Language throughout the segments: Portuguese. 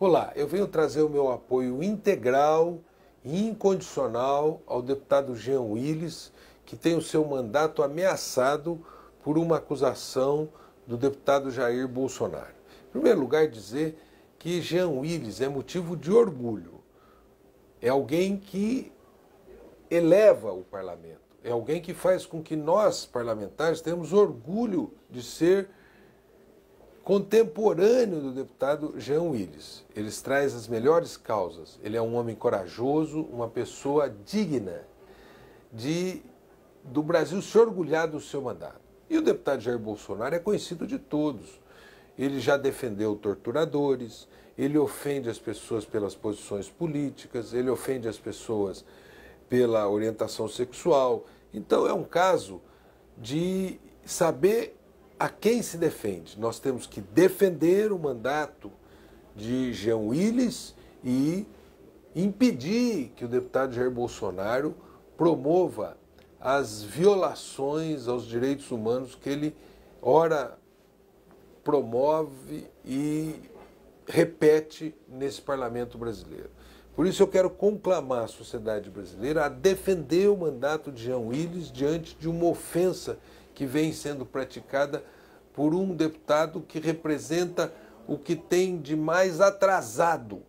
Olá, eu venho trazer o meu apoio integral e incondicional ao deputado Jean Willis, que tem o seu mandato ameaçado por uma acusação do deputado Jair Bolsonaro. Em primeiro lugar, dizer que Jean Willis é motivo de orgulho. É alguém que eleva o parlamento. É alguém que faz com que nós, parlamentares, tenhamos orgulho de ser contemporâneo do deputado Jean Willis. Ele traz as melhores causas. Ele é um homem corajoso, uma pessoa digna de do Brasil se orgulhar do seu mandato. E o deputado Jair Bolsonaro é conhecido de todos. Ele já defendeu torturadores, ele ofende as pessoas pelas posições políticas, ele ofende as pessoas pela orientação sexual. Então é um caso de saber a quem se defende? Nós temos que defender o mandato de Jean Willis e impedir que o deputado Jair Bolsonaro promova as violações aos direitos humanos que ele ora promove e repete nesse parlamento brasileiro. Por isso eu quero conclamar a sociedade brasileira a defender o mandato de Jean Willis diante de uma ofensa que vem sendo praticada por um deputado que representa o que tem de mais atrasado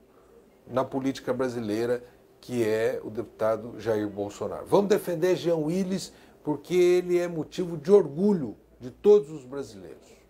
na política brasileira, que é o deputado Jair Bolsonaro. Vamos defender Jean Willis porque ele é motivo de orgulho de todos os brasileiros.